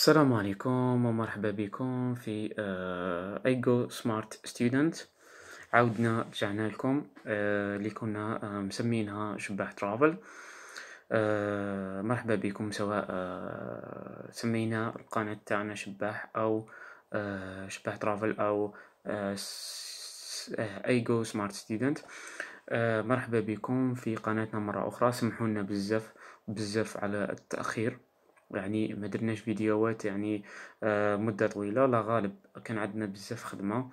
السلام عليكم ومرحبا بكم في ايجو سمارت ستودنت عاودنا رجعنا لكم آه، اللي كنا آه، مسمينها شباح ترافل آه، مرحبا بكم سواء سمينا القناة تاعنا شباح او شباح ترافل او ايجو سمارت ستودنت مرحبا بكم في قناتنا مرة اخرى سمحونا لنا بزاف بزاف على التأخير يعني ما درناش فيديوهات يعني آه مده طويله لا غالب كان عندنا بزاف خدمه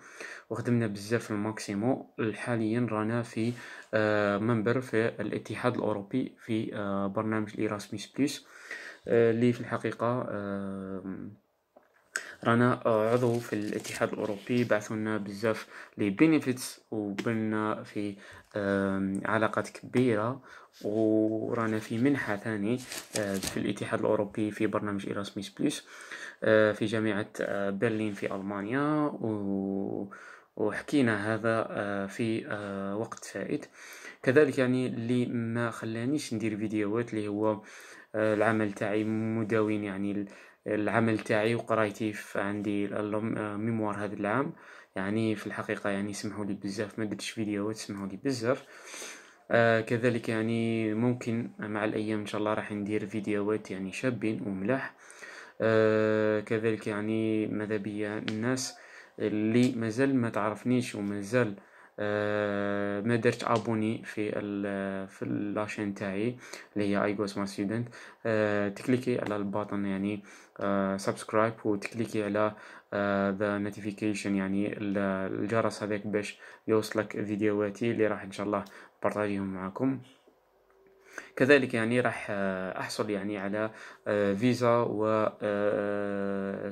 وخدمنا بزاف الماكسيمو حاليا رانا في آه منبر في الاتحاد الاوروبي في آه برنامج الايراسميس بلس آه، اللي في الحقيقه رانا عضو في الاتحاد الاوروبي لنا بزاف لي بينيفيتس وبنا في علاقات كبيره ورانا في منحه ثاني آه، في الاتحاد الاوروبي في برنامج ايراسميس آه، بلس في جامعه آه، برلين في المانيا و وحكينا هذا في وقت فائت كذلك يعني اللي ما خلانيش ندير فيديوهات اللي هو العمل تاعي مداوين يعني العمل تاعي وقرايتي عندي ميموار آه، هذا العام يعني في الحقيقة يعني سمحوا لي بزاف ما درتش فيديوهات سمحوا لي بزاف آه كذلك يعني ممكن مع الأيام إن شاء الله راح ندير فيديوهات يعني شابين وملاح آه كذلك يعني ماذا بيا الناس اللي مازال ما تعرفنيش ومازال آه، ما درت ابوني في ال في لاشين تاعي اللي هي ايغوس ما ستودنت تكليكي على الباطن يعني سبسكرايب آه، وتكليكي على ذا آه، نوتيفيكيشن يعني الجرس هذاك باش يوصلك فيديوهاتي اللي راح ان شاء الله بارطاجيهم معكم كذلك يعني راح احصل يعني على فيزا و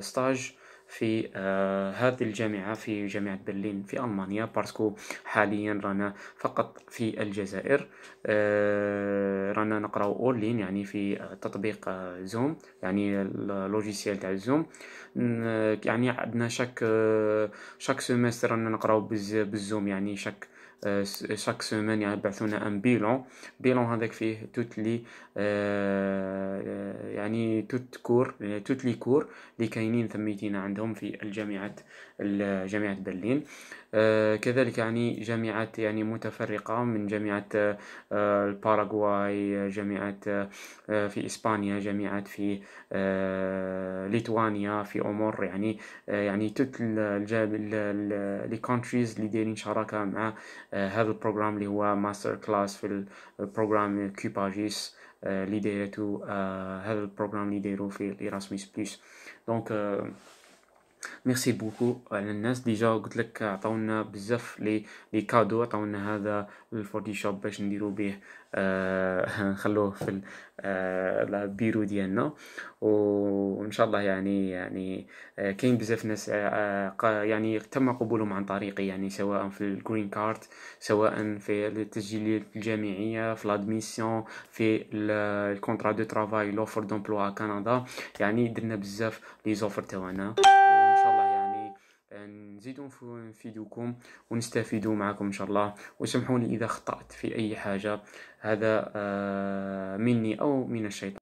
ستاج في آه، هذه الجامعة في جامعة برلين في ألمانيا بارسكو حاليا رانا فقط في الجزائر آه، رانا نقرأ أونلاين يعني في آه، تطبيق زوم يعني اللوجيسيال تاع زوم يعني عندنا شاك شاك سيمستر رانا نقراو بالزوم يعني شاك شاك سومان يبعثونا ان بيلون بيلون هذاك فيه توت لي يعني توت كور توت لي كور اللي كاينين ثميتين عندهم في الجامعات جامعة برلين آه، كذلك يعني جامعات يعني متفرقة من جامعة آه، الباراغواي جامعة آه، في إسبانيا جامعة في ليتوانيا في أمور يعني يعني توت لي كونتريز اللي دايرين شراكة مع هذا البروغرام اللي هو ماستر كلاس في البروغرام كوباجيس اللي دايرته هذا البروغرام اللي دايرو في الإيراسميس بلس دونك ميرسي بوكو على الناس ديجا قلت لك عطاونا بزاف لي لي كادو عطاونا هذا الفورتي شوب باش نديرو به آه نخلوه في آه البيرو ديالنا وان شاء الله يعني يعني آه كاين بزاف ناس آه, آه يعني تم قبولهم عن طريقي يعني سواء في الجرين كارد سواء في التسجيلات الجامعيه في لادميسيون في الكونترا دو ترافاي لوفر دومبلوا كندا يعني درنا بزاف لي زوفر تاعنا نزيدوا نفيدكم ونستفيدوا معكم ان شاء الله وسامحوني اذا خطأت في اي حاجة هذا آه، مني او من الشيطان